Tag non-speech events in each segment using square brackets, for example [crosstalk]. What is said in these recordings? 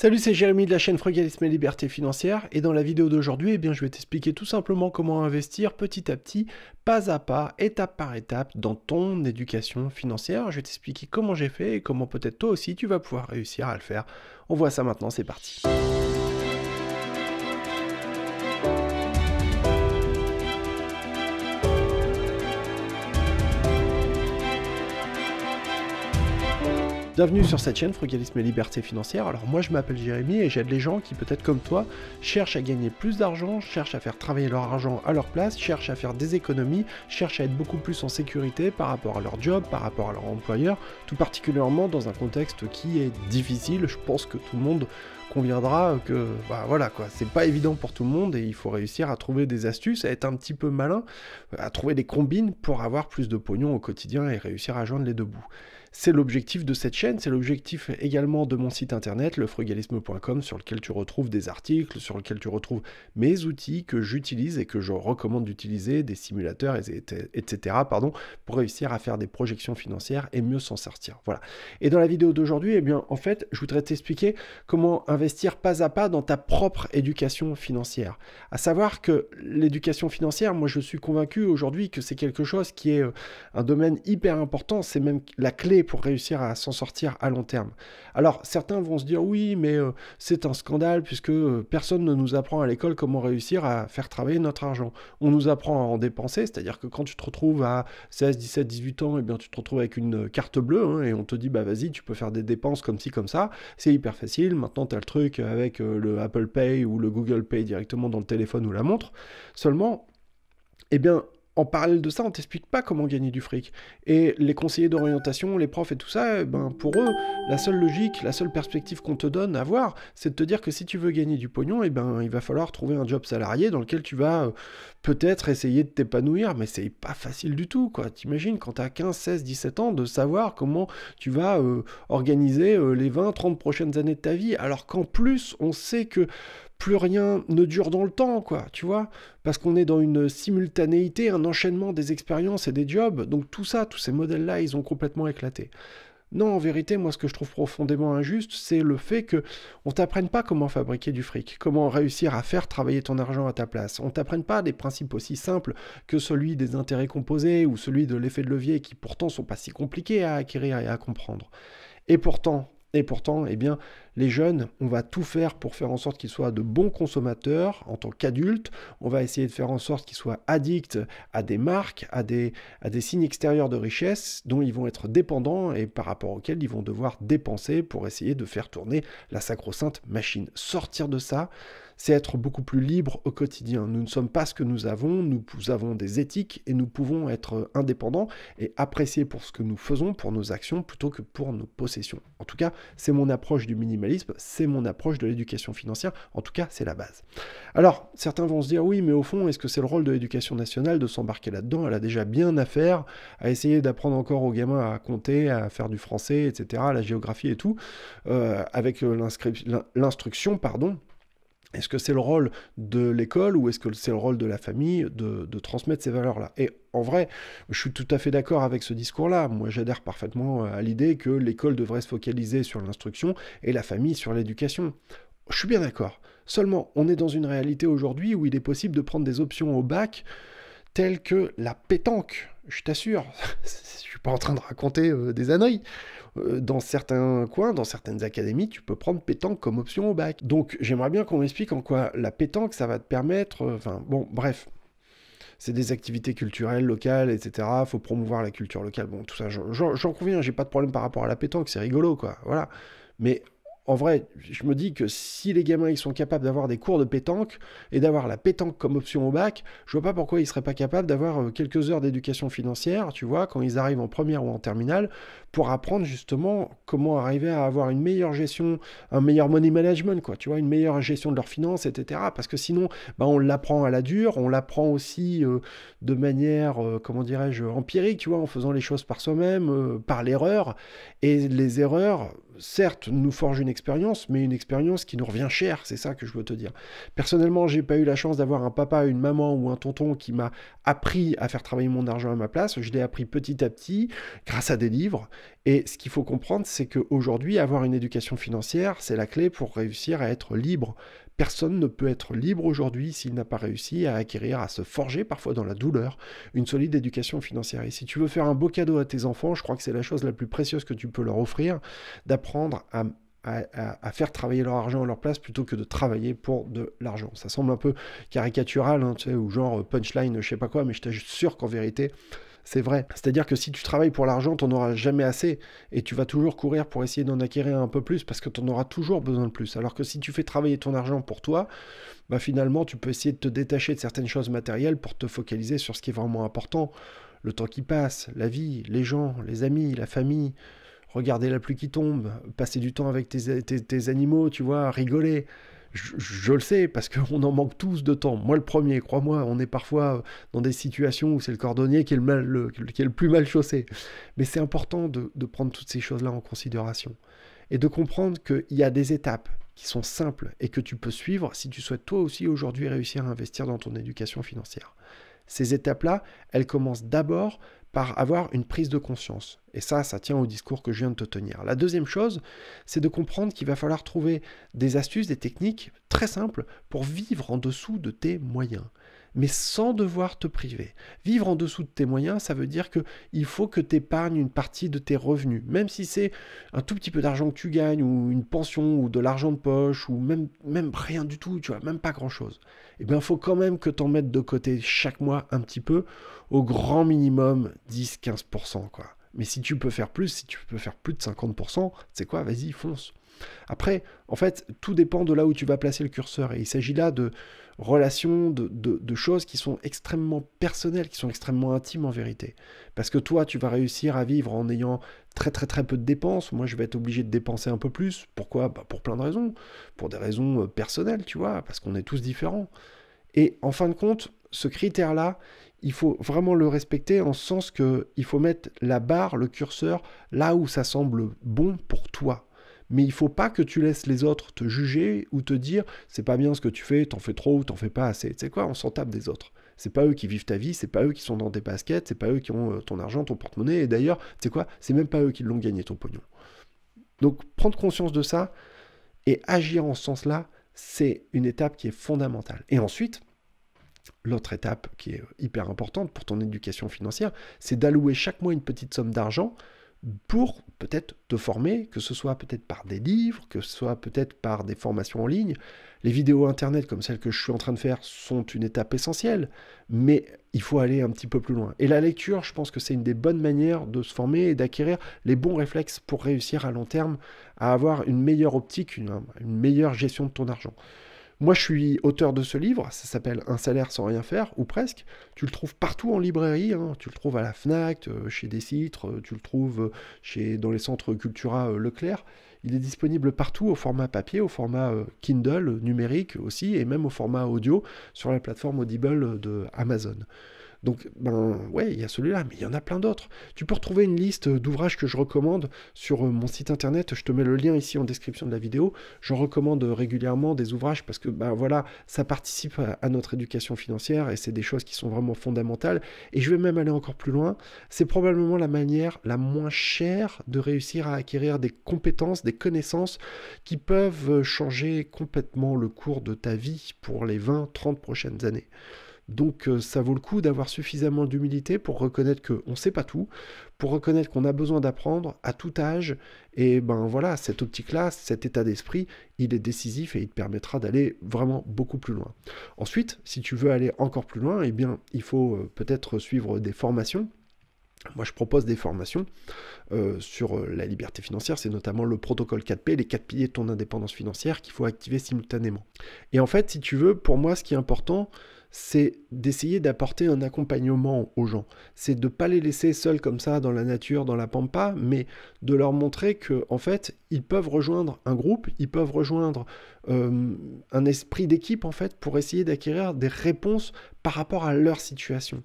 Salut, c'est Jérémy de la chaîne Frugalisme et Liberté Financière et dans la vidéo d'aujourd'hui, eh bien, je vais t'expliquer tout simplement comment investir petit à petit, pas à pas, étape par étape dans ton éducation financière. Je vais t'expliquer comment j'ai fait et comment peut-être toi aussi tu vas pouvoir réussir à le faire. On voit ça maintenant, c'est parti. Bienvenue sur cette chaîne Frugalisme et Liberté Financière. Alors moi je m'appelle Jérémy et j'aide les gens qui peut-être comme toi cherchent à gagner plus d'argent, cherchent à faire travailler leur argent à leur place, cherchent à faire des économies, cherchent à être beaucoup plus en sécurité par rapport à leur job, par rapport à leur employeur, tout particulièrement dans un contexte qui est difficile. Je pense que tout le monde conviendra que bah voilà quoi, c'est pas évident pour tout le monde et il faut réussir à trouver des astuces, à être un petit peu malin, à trouver des combines pour avoir plus de pognon au quotidien et réussir à joindre les deux bouts. C'est l'objectif de cette chaîne, c'est l'objectif également de mon site internet, lefrugalisme.com, sur lequel tu retrouves des articles, sur lequel tu retrouves mes outils que j'utilise et que je recommande d'utiliser, des simulateurs, etc., pardon, pour réussir à faire des projections financières et mieux s'en sortir. Voilà. Et dans la vidéo d'aujourd'hui, eh bien, en fait, je voudrais t'expliquer comment investir pas à pas dans ta propre éducation financière. À savoir que l'éducation financière, moi, je suis convaincu aujourd'hui que c'est quelque chose qui est euh, un domaine hyper important, c'est même la clé pour réussir à s'en sortir à long terme. Alors certains vont se dire oui, mais euh, c'est un scandale puisque euh, personne ne nous apprend à l'école comment réussir à faire travailler notre argent. On nous apprend à en dépenser, c'est-à-dire que quand tu te retrouves à 16, 17, 18 ans, et eh bien tu te retrouves avec une euh, carte bleue hein, et on te dit bah vas-y, tu peux faire des dépenses comme ci, comme ça. C'est hyper facile. Maintenant, tu as le truc avec le Apple Pay ou le Google Pay directement dans le téléphone ou la montre. Seulement, eh bien, en parallèle de ça, on t'explique pas comment gagner du fric. Et les conseillers d'orientation, les profs et tout ça, eh ben pour eux, la seule logique, la seule perspective qu'on te donne à voir, c'est de te dire que si tu veux gagner du pognon, et eh ben il va falloir trouver un job salarié dans lequel tu vas euh, peut-être essayer de t'épanouir, mais c'est pas facile du tout quoi. T'imagines quand t'as 15, 16, 17 ans de savoir comment tu vas euh, organiser euh, les 20, 30 prochaines années de ta vie, alors qu'en plus, on sait que plus rien ne dure dans le temps, quoi, tu vois, parce qu'on est dans une simultanéité, un enchaînement des expériences et des jobs, donc tout ça, tous ces modèles-là, ils ont complètement éclaté. Non, en vérité, moi, ce que je trouve profondément injuste, c'est le fait que on t'apprenne pas comment fabriquer du fric, comment réussir à faire travailler ton argent à ta place. On t'apprenne pas des principes aussi simples que celui des intérêts composés ou celui de l'effet de levier, qui pourtant sont pas si compliqués à acquérir et à comprendre. Et pourtant, et pourtant, eh bien, les jeunes, on va tout faire pour faire en sorte qu'ils soient de bons consommateurs en tant qu'adultes. On va essayer de faire en sorte qu'ils soient addicts à des marques, à des, à des signes extérieurs de richesse dont ils vont être dépendants et par rapport auxquels ils vont devoir dépenser pour essayer de faire tourner la sacro-sainte machine. Sortir de ça, c'est être beaucoup plus libre au quotidien. Nous ne sommes pas ce que nous avons, nous avons des éthiques et nous pouvons être euh, indépendants et appréciés pour ce que nous faisons, pour nos actions, plutôt que pour nos possessions. En tout cas, c'est mon approche du minimalisme, c'est mon approche de l'éducation financière, en tout cas, c'est la base. Alors, certains vont se dire, oui, mais au fond, est-ce que c'est le rôle de l'éducation nationale de s'embarquer là-dedans Elle a déjà bien à faire, à essayer d'apprendre encore aux gamins à compter, à faire du français, etc., la géographie et tout, euh, avec euh, l'instruction, pardon, est-ce que c'est le rôle de l'école ou est-ce que c'est le rôle de la famille de, transmettre ces valeurs-là Et en vrai, je suis tout à fait d'accord avec ce discours-là. Moi, j'adhère parfaitement euh, à l'idée que l'école devrait se focaliser sur l'instruction et la famille sur l'éducation. Je suis bien d'accord. Seulement, on est dans une réalité aujourd'hui où il est possible de prendre des options au bac que la pétanque, je t'assure, [laughs] je suis pas en train de raconter euh, des âneries. Euh, dans certains coins, dans certaines académies, tu peux prendre pétanque comme option au bac. Donc j'aimerais bien qu'on m'explique en quoi la pétanque, ça va te permettre... Euh, enfin bon, bref, c'est des activités culturelles locales, etc. Faut promouvoir la culture locale. Bon, tout ça, j'en conviens, j'ai pas de problème par rapport à la pétanque, c'est rigolo, quoi. Voilà. Mais en vrai, je me dis que si les gamins ils sont capables d'avoir des cours de pétanque et d'avoir la pétanque comme option au bac, je vois pas pourquoi ils seraient pas capables d'avoir euh, quelques heures d'éducation financière, tu vois, quand ils arrivent en première ou en terminale, pour apprendre justement comment arriver à avoir une meilleure gestion, un meilleur money management, quoi, tu vois, une meilleure gestion de leurs finances, etc. Parce que sinon, bah, on l'apprend à la dure, on l'apprend aussi euh, de manière, euh, comment dirais-je, empirique, tu vois, en faisant les choses par soi-même, euh, par l'erreur. Et les erreurs, certes, nous forgent une expérience, mais une expérience qui nous revient cher, c'est ça que je veux te dire. Personnellement, j'ai pas eu la chance d'avoir un papa, une maman ou un tonton qui m'a appris à faire travailler mon argent à ma place. Je l'ai appris petit à petit, grâce à des livres, et ce qu'il faut comprendre, c'est qu'aujourd'hui, avoir une éducation financière, c'est la clé pour réussir à être libre. Personne ne peut être libre aujourd'hui s'il n'a pas réussi à acquérir, à se forger, parfois dans la douleur, une solide éducation financière. Et si tu veux faire un beau cadeau à tes enfants, je crois que c'est la chose la plus précieuse que tu peux leur offrir, d'apprendre à faire travailler leur argent à leur place plutôt que de travailler pour de l'argent. Ça semble un peu caricatural, hein, tu sais, ou genre punchline, je sais pas quoi, mais je t'assure qu'en vérité, c'est vrai. C'est-à-dire que si tu travailles pour l'argent, tu n'en auras jamais assez et tu vas toujours courir pour essayer d'en acquérir un peu plus parce que tu en auras toujours besoin de plus. Alors que si tu fais travailler ton argent pour toi, bah finalement, tu peux essayer de te détacher de certaines choses matérielles pour te focaliser sur ce qui est vraiment important. Le temps qui passe, la vie, les gens, les amis, la famille, regarder la pluie qui tombe, passer du temps avec tes, tes animaux, tu vois, rigoler je, le sais, parce qu'on [laughs] en manque tous de temps. Moi, le premier, crois-moi, on est parfois dans des situations où c'est le cordonnier qui est le, plus mal chaussé. Mais c'est important de, de, prendre toutes ces choses-là en considération et de comprendre qu'il y a des étapes qui sont simples et que tu peux suivre si tu souhaites toi aussi aujourd'hui réussir à investir dans ton éducation financière. Ces étapes-là, elles commencent d'abord par avoir une prise de conscience. Et ça, ça tient au discours que je viens de te tenir. La deuxième chose, c'est de comprendre qu'il va falloir trouver des astuces, des techniques très simples pour vivre en dessous de tes moyens mais sans devoir te priver. Vivre en dessous de tes moyens, ça veut dire que il faut que tu épargnes une partie de tes revenus, même si c'est un tout petit peu d'argent que tu gagnes ou une pension ou de l'argent de poche ou même même rien du tout, tu vois, même pas grand-chose. Eh bien, il faut quand même que tu en mettes de côté chaque mois un petit peu, au grand minimum 10-15 quoi. Mais si tu peux faire plus, si tu peux faire plus de 50 c'est quoi Vas-y, fonce. Après, en fait, tout dépend de là où tu vas placer le curseur. Et il s'agit là de relations, de, choses qui sont extrêmement personnelles, qui sont extrêmement intimes en vérité. Parce que toi, tu vas réussir à vivre en ayant très très très peu de dépenses. Moi, je vais être obligé de dépenser un peu plus. Pourquoi bah, Pour plein de raisons. Pour des raisons euh, personnelles, tu vois, parce qu'on est tous différents. Et en fin de compte, ce critère-là, il faut vraiment le respecter en ce sens qu'il faut mettre la barre, le curseur, là où ça semble bon pour toi, mais il faut pas que tu laisses les autres te juger ou te dire c'est pas bien ce que tu fais, t'en fais trop ou t'en fais pas assez. Tu sais quoi, on s'en tape des autres. C'est pas eux qui vivent ta vie, c'est pas eux qui sont dans tes baskets, c'est pas eux qui ont euh, ton argent, ton porte-monnaie. Et d'ailleurs, tu sais quoi, c'est même pas eux qui l'ont gagné ton pognon. Donc prendre conscience de ça et agir en ce sens-là, c'est une étape qui est fondamentale. Et ensuite, l'autre étape qui est euh, hyper importante pour ton éducation financière, c'est d'allouer chaque mois une petite somme d'argent pour peut-être te former, que ce soit peut-être par des livres, que ce soit peut-être par des formations en ligne. Les vidéos Internet comme celles que je suis en train de faire sont une étape essentielle, mais il faut aller un petit peu plus loin. Et la lecture, je pense que c'est une des bonnes manières de se former et d'acquérir les bons réflexes pour réussir à long terme à avoir une meilleure optique, une, meilleure gestion de ton argent. Moi, je suis auteur de ce livre, ça s'appelle Un salaire sans rien faire, ou presque. Tu le trouves partout en librairie, hein. tu le trouves à la FNAC, euh, chez des euh, tu le trouves euh, chez, dans les centres Cultura Leclerc. Il est disponible partout au format papier, au format Kindle numérique aussi, et même au format audio sur la plateforme Audible de Amazon. Donc, ben ouais, il y a celui-là, mais il y en a plein d'autres. Tu peux retrouver une liste euh, d'ouvrages que je recommande sur euh, mon site internet. Je te mets le lien ici en description de la vidéo. J'en recommande euh, régulièrement des ouvrages parce que, ben voilà, ça participe à notre éducation financière et c'est des choses qui sont vraiment fondamentales. Et je vais même aller encore plus loin. C'est probablement la manière la moins chère de réussir à acquérir des compétences, des connaissances qui peuvent changer complètement le cours de ta vie pour les 20, 30 prochaines années. Donc euh, ça vaut le coup d'avoir suffisamment d'humilité pour reconnaître qu'on ne sait pas tout, pour reconnaître qu'on a besoin d'apprendre à tout âge. Et ben voilà, cette optique-là, cet état d'esprit, il est décisif et il te permettra d'aller vraiment beaucoup plus loin. Ensuite, si tu veux aller encore plus loin, eh bien il faut euh, peut-être suivre des formations. Moi, je propose des formations euh, sur la liberté financière. C'est notamment le protocole 4P, les 4 piliers de ton indépendance financière qu'il faut activer simultanément. Et en fait, si tu veux, pour moi, ce qui est important, c'est d'essayer d'apporter un accompagnement aux gens. C'est de ne pas les laisser seuls comme ça dans la nature, dans la pampa, mais de leur montrer que en fait, ils peuvent rejoindre un groupe, ils peuvent rejoindre euh, un esprit d'équipe en fait pour essayer d'acquérir des réponses par rapport à leur situation.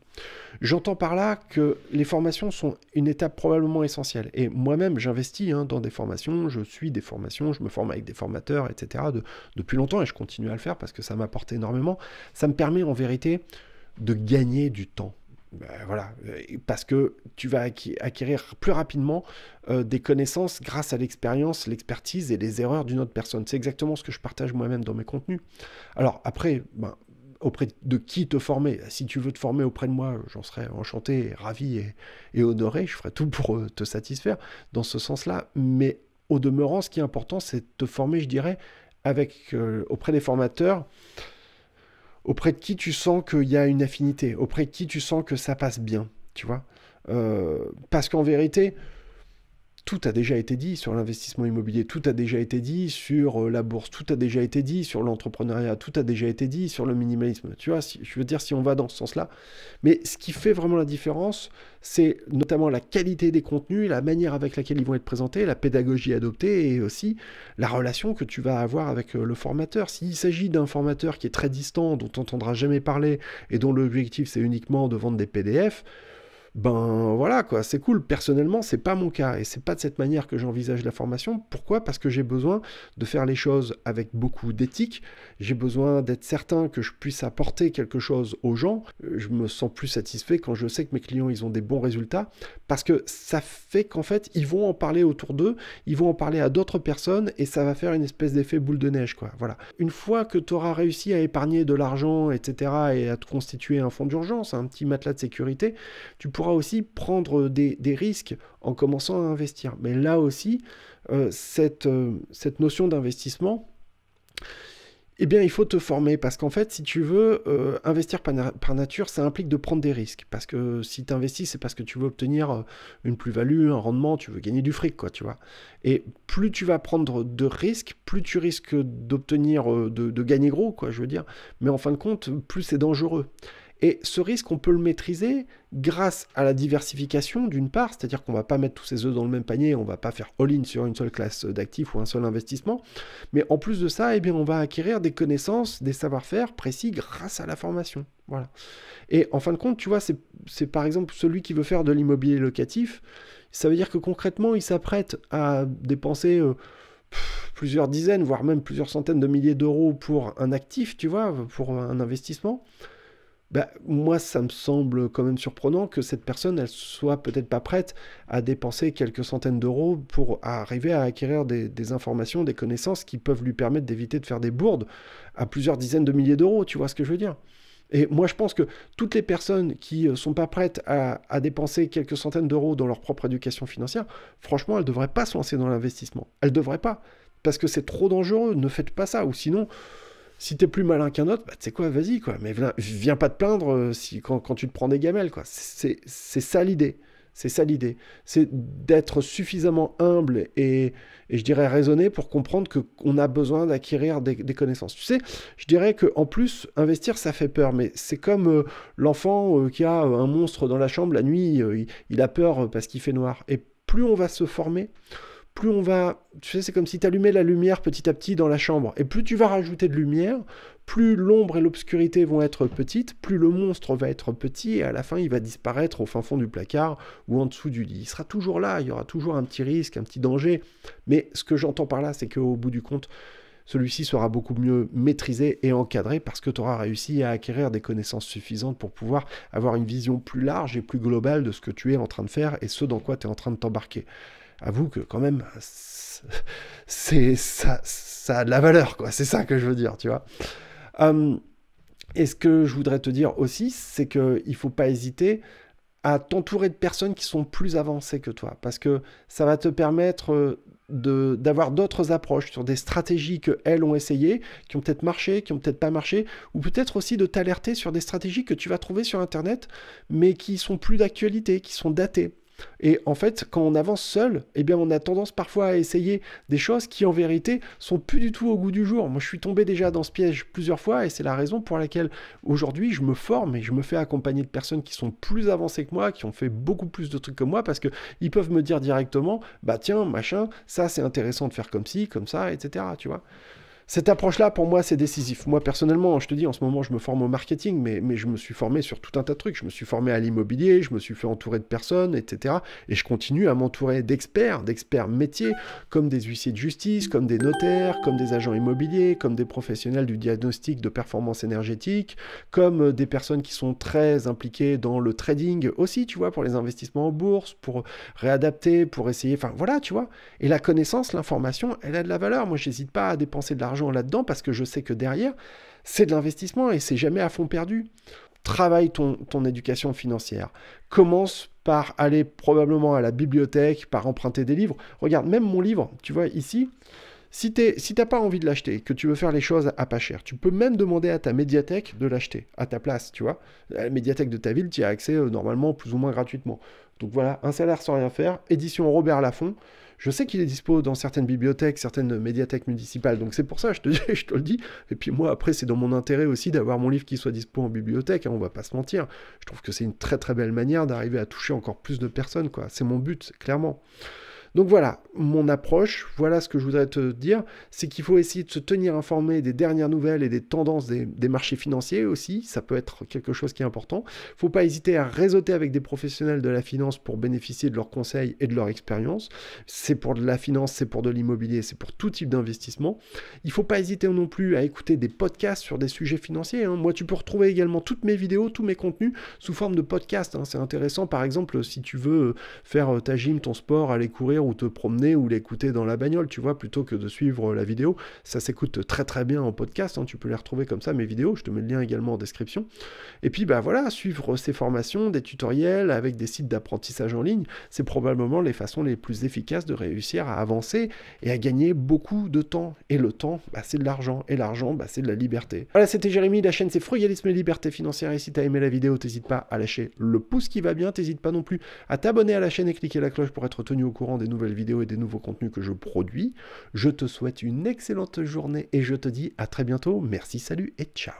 J'entends par là que les formations sont une étape probablement essentielle. Et moi-même, j'investis hein, dans des formations, je suis des formations, je me forme avec des formateurs, etc. De, depuis longtemps, et je continue à le faire parce que ça m'apporte énormément. Ça me permet en vérité de gagner du temps. Ben, voilà, parce que tu vas acquérir plus rapidement euh, des connaissances grâce à l'expérience, l'expertise et les erreurs d'une autre personne. C'est exactement ce que je partage moi-même dans mes contenus. Alors après, ben, auprès de qui te former. Si tu veux te former auprès de moi, j'en serais enchanté, ravi et, honoré. Je ferai tout pour euh, te satisfaire dans ce sens-là. Mais au demeurant, ce qui est important, c'est de te former, je dirais, avec euh, auprès des formateurs auprès de qui tu sens qu'il y a une affinité, auprès de qui tu sens que ça passe bien, tu vois. Euh, parce qu'en vérité, tout a déjà été dit sur l'investissement immobilier, tout a déjà été dit sur euh, la bourse, tout a déjà été dit sur l'entrepreneuriat, tout a déjà été dit sur le minimalisme. Tu vois, je veux dire si on va dans ce sens-là. Mais ce qui fait vraiment la différence, c'est notamment la qualité des contenus, la manière avec laquelle ils vont être présentés, la pédagogie adoptée et aussi la relation que tu vas avoir avec euh, le formateur. S'il s'agit d'un formateur qui est très distant, dont tu n'entendras jamais parler et dont l'objectif c'est uniquement de vendre des PDF, ben voilà quoi, c'est cool. Personnellement, c'est pas mon cas et c'est pas de cette manière que j'envisage la formation. Pourquoi Parce que j'ai besoin de faire les choses avec beaucoup d'éthique. J'ai besoin d'être certain que je puisse apporter quelque chose aux gens. Euh, je me sens plus satisfait quand je sais que mes clients ils ont des bons résultats parce que ça fait qu'en fait ils vont en parler autour d'eux, ils vont en parler à d'autres personnes et ça va faire une espèce d'effet boule de neige quoi. Voilà. Une fois que tu auras réussi à épargner de l'argent, etc. et à te constituer un fonds d'urgence, un petit matelas de sécurité, tu pourras aussi prendre des, risques en commençant à investir. Mais là aussi, euh, cette, euh, cette notion d'investissement, eh bien, il faut te former parce qu'en fait, si tu veux euh, investir par, nature, ça implique de prendre des risques. Parce que si tu investis, c'est parce que tu veux obtenir une plus-value, un rendement, tu veux gagner du fric, quoi, tu vois. Et plus tu vas prendre de risques, plus tu risques d'obtenir, de, gagner gros, quoi, je veux dire. Mais en fin de compte, plus c'est dangereux. Et ce risque, on peut le maîtriser grâce à la diversification d'une part, c'est-à-dire qu'on ne va pas mettre tous ses œufs dans le même panier, on ne va pas faire all-in sur une seule classe d'actifs ou un seul investissement, mais en plus de ça, eh bien, on va acquérir des connaissances, des savoir-faire précis grâce à la formation. Voilà. Et en fin de compte, tu vois, c'est par exemple celui qui veut faire de l'immobilier locatif, ça veut dire que concrètement, il s'apprête à dépenser... Euh, plusieurs dizaines, voire même plusieurs centaines de milliers d'euros pour un actif, tu vois, pour un investissement. Bah, moi, ça me semble quand même surprenant que cette personne, elle soit peut-être pas prête à dépenser quelques centaines d'euros pour arriver à acquérir des, informations, des connaissances qui peuvent lui permettre d'éviter de faire des bourdes à plusieurs dizaines de milliers d'euros, tu vois ce que je veux dire et moi, je pense que toutes les personnes qui ne euh, sont pas prêtes à, à dépenser quelques centaines d'euros dans leur propre éducation financière, franchement, elles ne devraient pas se lancer dans l'investissement. Elles ne devraient pas. Parce que c'est trop dangereux. Ne faites pas ça. Ou sinon, si t'es plus malin qu'un autre, bah, tu sais quoi, vas-y, quoi. Mais viens, viens, pas te plaindre euh, si, quand, tu te prends des gamelles, quoi. C'est ça l'idée. C'est ça l'idée. C'est d'être suffisamment humble et, je dirais raisonné pour comprendre qu'on a besoin d'acquérir des, connaissances. Tu sais, je dirais qu'en plus, investir, ça fait peur, mais c'est comme euh, l'enfant euh, qui a un monstre dans la chambre la nuit, il, a peur parce qu'il fait noir. Et plus on va se former, plus on va, tu sais, c'est comme si tu allumais la lumière petit à petit dans la chambre. Et plus tu vas rajouter de lumière, plus l'ombre et l'obscurité vont être petites, plus le monstre va être petit, et à la fin, il va disparaître au fin fond du placard ou en dessous du lit. Il sera toujours là, il y aura toujours un petit risque, un petit danger. Mais ce que j'entends par là, c'est qu'au bout du compte, celui-ci sera beaucoup mieux maîtrisé et encadré parce que tu auras réussi à acquérir des connaissances suffisantes pour pouvoir avoir une vision plus large et plus globale de ce que tu es en train de faire et ce dans quoi tu es en train de t'embarquer. Avoue que quand même, [laughs] c'est ça, a de la valeur, quoi. C'est ça que je veux dire, tu vois. Hum, et ce que je voudrais te dire aussi, c'est qu'il ne faut pas hésiter à t'entourer de personnes qui sont plus avancées que toi, parce que ça va te permettre euh, d'avoir d'autres approches sur des stratégies que elles ont essayées, qui ont peut-être marché, qui ont peut-être pas marché, ou peut-être aussi de t'alerter sur des stratégies que tu vas trouver sur Internet, mais qui sont plus d'actualité, qui sont datées. Et en fait, quand on avance seul, eh bien, on a tendance parfois à essayer des choses qui, en vérité, sont plus du tout au goût du jour. Moi, je suis tombé déjà dans ce piège plusieurs fois et c'est la raison pour laquelle aujourd'hui, je me forme et je me fais accompagner de personnes qui sont plus avancées que moi, qui ont fait beaucoup plus de trucs que moi parce que ils peuvent me dire directement, bah tiens, machin, ça c'est intéressant de faire comme ci, comme ça, etc. Tu vois. Cette approche-là, pour moi, c'est décisif. Moi, personnellement, je te dis, en ce moment, je me forme au marketing, mais, mais je me suis formé sur tout un tas de trucs. Je me suis formé à l'immobilier, je me suis fait entourer de personnes, etc. Et je continue à m'entourer d'experts, d'experts métiers, comme des huissiers de justice, comme des notaires, comme des agents immobiliers, comme des professionnels du diagnostic de performance énergétique, comme euh, des personnes qui sont très impliquées dans le trading aussi, tu vois, pour les investissements en bourse, pour réadapter, pour essayer. Enfin, voilà, tu vois. Et la connaissance, l'information, elle a de la valeur. Moi, je n'hésite pas à dépenser de l'argent là-dedans parce que je sais que derrière, c'est de l'investissement et c'est jamais à fond perdu. Travaille ton, ton éducation financière. Commence par aller probablement à la bibliothèque, par emprunter des livres. Regarde, même mon livre, tu vois, ici, si tu si t'as pas envie de l'acheter, que tu veux faire les choses à pas cher, tu peux même demander à ta médiathèque de l'acheter à ta place, tu vois. la médiathèque de ta ville, tu as accès euh, normalement plus ou moins gratuitement. Donc voilà, un salaire sans rien faire, édition Robert Laffont. Je sais qu'il est dispo dans certaines bibliothèques, certaines médiathèques municipales, donc c'est pour ça, je te, [laughs] je te le dis. Et puis moi, après, c'est dans mon intérêt aussi d'avoir mon livre qui soit dispo en bibliothèque, hein, on va pas se mentir. Je trouve que c'est une très très belle manière d'arriver à toucher encore plus de personnes, quoi. C'est mon but, clairement. Donc voilà, mon approche, voilà ce que je voudrais te dire, c'est qu'il faut essayer de se tenir informé des dernières nouvelles et des tendances des, marchés financiers aussi, ça peut être quelque chose qui est important. Il ne Faut pas hésiter à réseauter avec des professionnels de la finance pour bénéficier de leurs conseils et de leur expérience. C'est pour de la finance, c'est pour de l'immobilier, c'est pour tout type d'investissement. Il ne faut pas hésiter non plus à écouter des podcasts sur des sujets financiers. Hein. Moi, tu peux retrouver également toutes mes vidéos, tous mes contenus sous forme de podcasts. Hein. C'est intéressant, par exemple, si tu veux euh, faire euh, ta gym, ton sport, aller courir ou te promener ou l'écouter dans la bagnole, tu vois, plutôt que de suivre la vidéo. Ça s'écoute très très bien en podcast, hein, tu peux les retrouver comme ça, mes vidéos, je te mets le lien également en description. Et puis bah voilà, suivre ces formations, des tutoriels avec des sites d'apprentissage en ligne, c'est probablement les façons les plus efficaces de réussir à avancer et à gagner beaucoup de temps. Et le temps, bah, c'est de l'argent. Et l'argent, bah, c'est de la liberté. Voilà, c'était Jérémy, la chaîne c'est Frugalisme et Liberté Financière. Et si as aimé la vidéo, n'hésite pas à lâcher le pouce qui va bien, t'hésite pas non plus à t'abonner à la chaîne et cliquer la cloche pour être tenu au courant des nouvelles vidéos et des nouveaux contenus que je produis. Je te souhaite une excellente journée et je te dis à très bientôt. Merci, salut et ciao